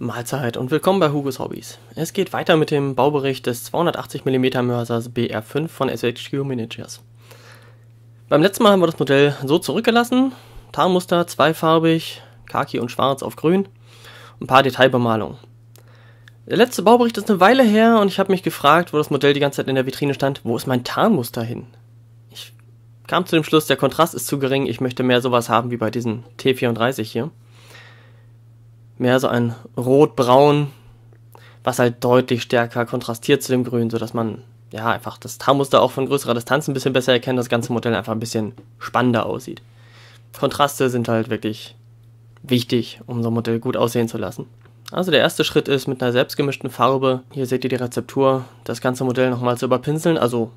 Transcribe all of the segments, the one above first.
Mahlzeit und willkommen bei Hugos Hobbys. Es geht weiter mit dem Baubericht des 280mm Mörsers BR5 von SHQ Miniatures. Beim letzten Mal haben wir das Modell so zurückgelassen. Tarnmuster zweifarbig, khaki und schwarz auf grün. Ein paar Detailbemalungen. Der letzte Baubericht ist eine Weile her und ich habe mich gefragt, wo das Modell die ganze Zeit in der Vitrine stand, wo ist mein Tarnmuster hin? Ich kam zu dem Schluss, der Kontrast ist zu gering, ich möchte mehr sowas haben wie bei diesem T34 hier mehr so ein Rotbraun, was halt deutlich stärker kontrastiert zu dem Grün, sodass man ja einfach das Tarnmuster auch von größerer Distanz ein bisschen besser erkennt, das ganze Modell einfach ein bisschen spannender aussieht. Kontraste sind halt wirklich wichtig, um so ein Modell gut aussehen zu lassen. Also der erste Schritt ist mit einer selbstgemischten Farbe, hier seht ihr die Rezeptur, das ganze Modell nochmal zu überpinseln, also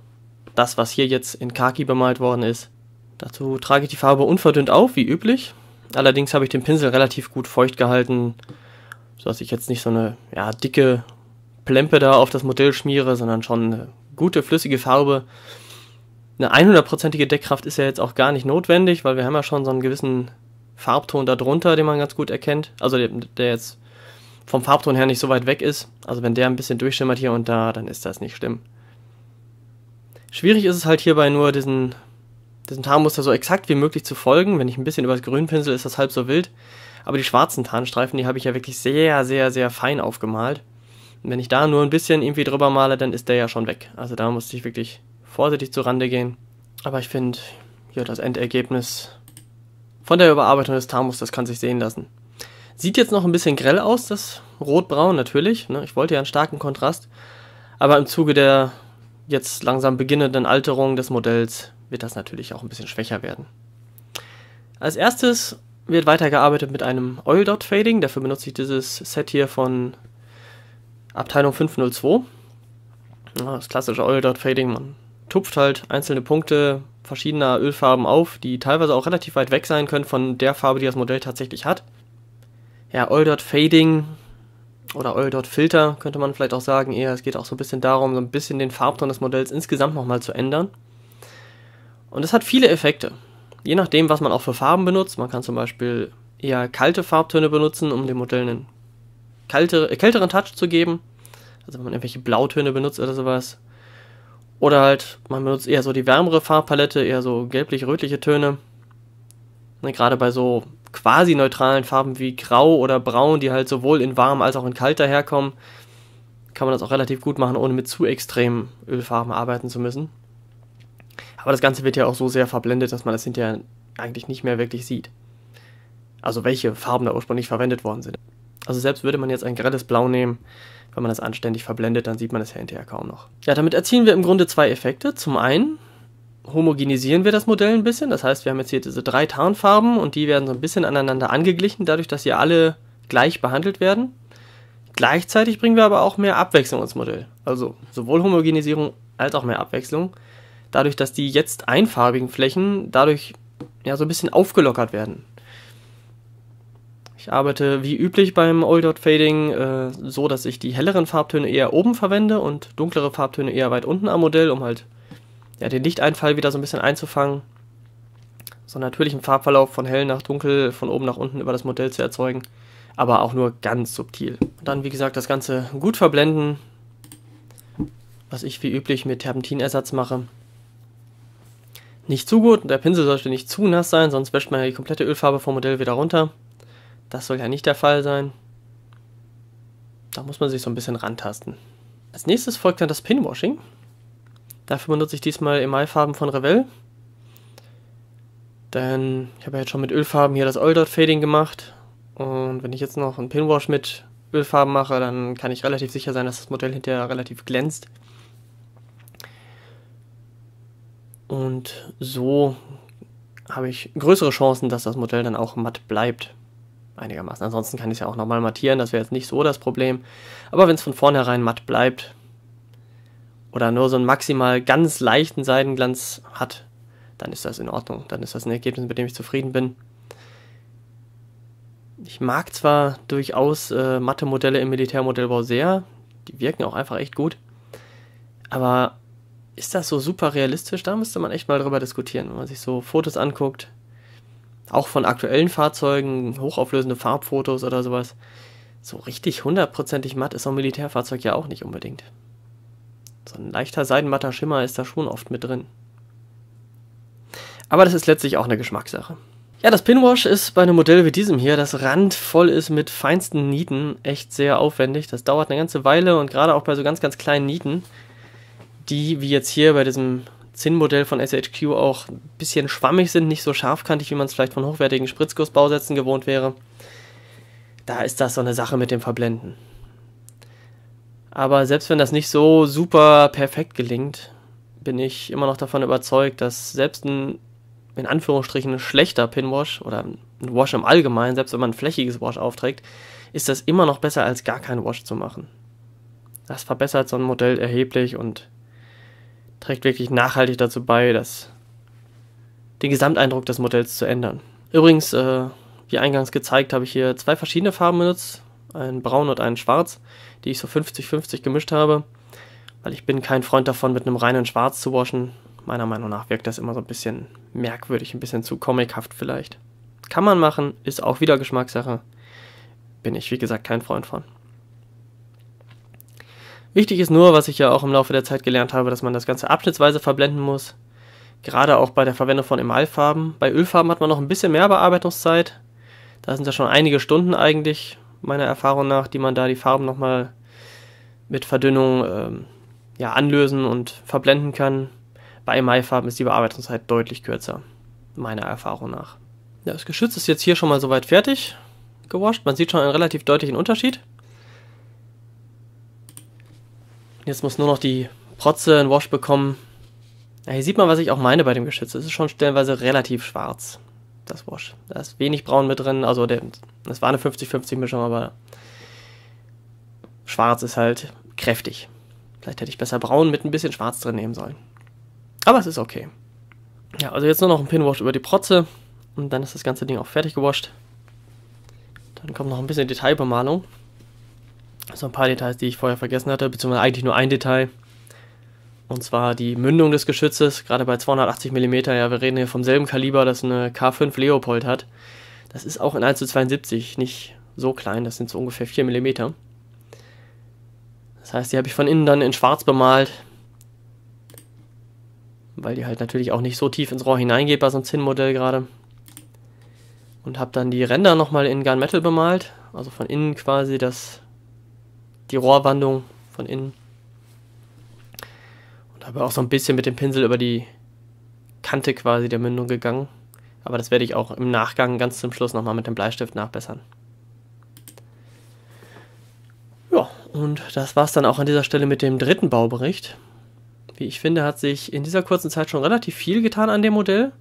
das, was hier jetzt in Khaki bemalt worden ist. Dazu trage ich die Farbe unverdünnt auf, wie üblich, Allerdings habe ich den Pinsel relativ gut feucht gehalten, sodass ich jetzt nicht so eine ja, dicke Plempe da auf das Modell schmiere, sondern schon eine gute, flüssige Farbe. Eine 100%ige Deckkraft ist ja jetzt auch gar nicht notwendig, weil wir haben ja schon so einen gewissen Farbton darunter, den man ganz gut erkennt. Also der, der jetzt vom Farbton her nicht so weit weg ist. Also wenn der ein bisschen durchschimmert hier und da, dann ist das nicht schlimm. Schwierig ist es halt hierbei nur, diesen diesen Tarnmuster so exakt wie möglich zu folgen. Wenn ich ein bisschen übers Grün pinsel, ist das halb so wild. Aber die schwarzen Tarnstreifen, die habe ich ja wirklich sehr, sehr, sehr fein aufgemalt. Und wenn ich da nur ein bisschen irgendwie drüber male, dann ist der ja schon weg. Also da musste ich wirklich vorsichtig zu Rande gehen. Aber ich finde, ja, das Endergebnis von der Überarbeitung des Tarnmusters kann sich sehen lassen. Sieht jetzt noch ein bisschen grell aus, das Rotbraun natürlich. Ne? Ich wollte ja einen starken Kontrast. Aber im Zuge der jetzt langsam beginnenden Alterung des Modells wird das natürlich auch ein bisschen schwächer werden. Als erstes wird weitergearbeitet mit einem Oil Dot Fading. Dafür benutze ich dieses Set hier von Abteilung 502. Das klassische Oil Dot Fading. Man tupft halt einzelne Punkte verschiedener Ölfarben auf, die teilweise auch relativ weit weg sein können von der Farbe, die das Modell tatsächlich hat. Ja, Oil Dot Fading oder Oil.Filter könnte man vielleicht auch sagen eher. Es geht auch so ein bisschen darum, so ein bisschen den Farbton des Modells insgesamt nochmal zu ändern. Und es hat viele Effekte. Je nachdem, was man auch für Farben benutzt. Man kann zum Beispiel eher kalte Farbtöne benutzen, um dem Modell einen kalte, äh, kälteren Touch zu geben. Also wenn man irgendwelche Blautöne benutzt oder sowas. Oder halt, man benutzt eher so die wärmere Farbpalette, eher so gelblich-rötliche Töne. Ne, gerade bei so quasi neutralen Farben wie Grau oder Braun, die halt sowohl in warm als auch in kalt daherkommen, kann man das auch relativ gut machen, ohne mit zu extremen Ölfarben arbeiten zu müssen. Aber das Ganze wird ja auch so sehr verblendet, dass man das hinterher eigentlich nicht mehr wirklich sieht. Also welche Farben da ursprünglich verwendet worden sind. Also selbst würde man jetzt ein grelles Blau nehmen, wenn man das anständig verblendet, dann sieht man es ja hinterher kaum noch. Ja, damit erzielen wir im Grunde zwei Effekte. Zum einen homogenisieren wir das Modell ein bisschen. Das heißt, wir haben jetzt hier diese drei Tarnfarben und die werden so ein bisschen aneinander angeglichen, dadurch, dass sie alle gleich behandelt werden. Gleichzeitig bringen wir aber auch mehr Abwechslung ins Modell. Also sowohl Homogenisierung als auch mehr Abwechslung. Dadurch, dass die jetzt einfarbigen Flächen dadurch ja so ein bisschen aufgelockert werden. Ich arbeite wie üblich beim All-Dot Fading äh, so, dass ich die helleren Farbtöne eher oben verwende und dunklere Farbtöne eher weit unten am Modell, um halt ja, den Lichteinfall wieder so ein bisschen einzufangen, so einen natürlichen Farbverlauf von hell nach dunkel, von oben nach unten über das Modell zu erzeugen, aber auch nur ganz subtil. Und dann, wie gesagt, das Ganze gut verblenden, was ich wie üblich mit Terpentinersatz mache. Nicht zu gut, der Pinsel sollte nicht zu nass sein, sonst wäscht man ja die komplette Ölfarbe vom Modell wieder runter. Das soll ja nicht der Fall sein. Da muss man sich so ein bisschen rantasten. Als nächstes folgt dann das Pinwashing. Dafür benutze ich diesmal Emalfarben von Revell. Denn ich habe ja jetzt schon mit Ölfarben hier das Oil Dot Fading gemacht. Und wenn ich jetzt noch einen Pinwash mit Ölfarben mache, dann kann ich relativ sicher sein, dass das Modell hinterher relativ glänzt. Und so habe ich größere Chancen, dass das Modell dann auch matt bleibt. Einigermaßen. Ansonsten kann ich es ja auch nochmal mattieren, das wäre jetzt nicht so das Problem. Aber wenn es von vornherein matt bleibt, oder nur so einen maximal ganz leichten Seidenglanz hat, dann ist das in Ordnung. Dann ist das ein Ergebnis, mit dem ich zufrieden bin. Ich mag zwar durchaus äh, matte Modelle im Militärmodellbau sehr, die wirken auch einfach echt gut, aber ist das so super realistisch? Da müsste man echt mal drüber diskutieren, wenn man sich so Fotos anguckt, auch von aktuellen Fahrzeugen, hochauflösende Farbfotos oder sowas. So richtig hundertprozentig matt ist so ein Militärfahrzeug ja auch nicht unbedingt ein leichter seidenmatter Schimmer ist da schon oft mit drin. Aber das ist letztlich auch eine Geschmackssache. Ja, das Pinwash ist bei einem Modell wie diesem hier, das randvoll ist mit feinsten Nieten, echt sehr aufwendig. Das dauert eine ganze Weile und gerade auch bei so ganz, ganz kleinen Nieten, die wie jetzt hier bei diesem Zinnmodell von SHQ auch ein bisschen schwammig sind, nicht so scharfkantig, wie man es vielleicht von hochwertigen Spritzgussbausätzen gewohnt wäre. Da ist das so eine Sache mit dem Verblenden. Aber selbst wenn das nicht so super perfekt gelingt, bin ich immer noch davon überzeugt, dass selbst ein in Anführungsstrichen schlechter Pinwash oder ein Wash im Allgemeinen, selbst wenn man ein flächiges Wash aufträgt, ist das immer noch besser als gar kein Wash zu machen. Das verbessert so ein Modell erheblich und trägt wirklich nachhaltig dazu bei, dass den Gesamteindruck des Modells zu ändern. Übrigens, äh, wie eingangs gezeigt, habe ich hier zwei verschiedene Farben benutzt ein Braun und ein Schwarz, die ich so 50-50 gemischt habe, weil ich bin kein Freund davon, mit einem reinen Schwarz zu waschen. Meiner Meinung nach wirkt das immer so ein bisschen merkwürdig, ein bisschen zu comichaft vielleicht. Kann man machen, ist auch wieder Geschmackssache. Bin ich, wie gesagt, kein Freund von. Wichtig ist nur, was ich ja auch im Laufe der Zeit gelernt habe, dass man das Ganze abschnittsweise verblenden muss. Gerade auch bei der Verwendung von Emalfarben. Bei Ölfarben hat man noch ein bisschen mehr Bearbeitungszeit. Da sind ja schon einige Stunden eigentlich meiner Erfahrung nach, die man da die Farben nochmal mit Verdünnung ähm, ja, anlösen und verblenden kann. Bei Maifarben ist die Bearbeitungszeit deutlich kürzer, meiner Erfahrung nach. Ja, das Geschütz ist jetzt hier schon mal soweit fertig gewascht. Man sieht schon einen relativ deutlichen Unterschied. Jetzt muss nur noch die Protze einen Wash bekommen. Ja, hier sieht man, was ich auch meine bei dem Geschütz. Es ist schon stellenweise relativ schwarz das Wash. Da ist wenig Braun mit drin, also der, das war eine 50-50-Mischung, aber schwarz ist halt kräftig. Vielleicht hätte ich besser braun mit ein bisschen schwarz drin nehmen sollen. Aber es ist okay. Ja, also jetzt nur noch ein Pinwash über die Protze und dann ist das ganze Ding auch fertig gewascht. Dann kommt noch ein bisschen Detailbemalung. So ein paar Details, die ich vorher vergessen hatte, beziehungsweise eigentlich nur ein Detail. Und zwar die Mündung des Geschützes, gerade bei 280 mm, ja, wir reden hier vom selben Kaliber, das eine K5 Leopold hat. Das ist auch in 1 zu 72 nicht so klein, das sind so ungefähr 4 mm. Das heißt, die habe ich von innen dann in schwarz bemalt, weil die halt natürlich auch nicht so tief ins Rohr hineingeht bei so einem Zinnmodell gerade. Und habe dann die Ränder nochmal in Gunmetal bemalt, also von innen quasi das, die Rohrwandung von innen. Und habe auch so ein bisschen mit dem Pinsel über die Kante quasi der Mündung gegangen. Aber das werde ich auch im Nachgang ganz zum Schluss nochmal mit dem Bleistift nachbessern. Ja, und das war es dann auch an dieser Stelle mit dem dritten Baubericht. Wie ich finde, hat sich in dieser kurzen Zeit schon relativ viel getan an dem Modell.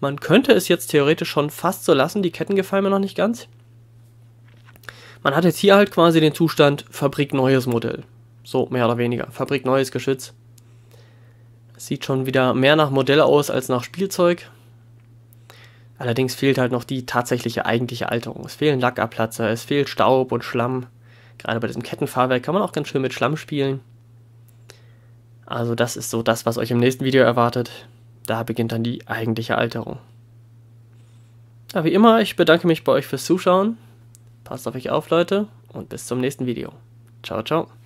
Man könnte es jetzt theoretisch schon fast so lassen, die Ketten gefallen mir noch nicht ganz. Man hat jetzt hier halt quasi den Zustand Fabrik neues Modell. So, mehr oder weniger. Fabrik neues Geschütz. Sieht schon wieder mehr nach Modell aus als nach Spielzeug. Allerdings fehlt halt noch die tatsächliche eigentliche Alterung. Es fehlen Lackabplatzer, es fehlt Staub und Schlamm. Gerade bei diesem Kettenfahrwerk kann man auch ganz schön mit Schlamm spielen. Also das ist so das, was euch im nächsten Video erwartet. Da beginnt dann die eigentliche Alterung. Ja, wie immer, ich bedanke mich bei euch fürs Zuschauen. Passt auf euch auf, Leute, und bis zum nächsten Video. Ciao, ciao.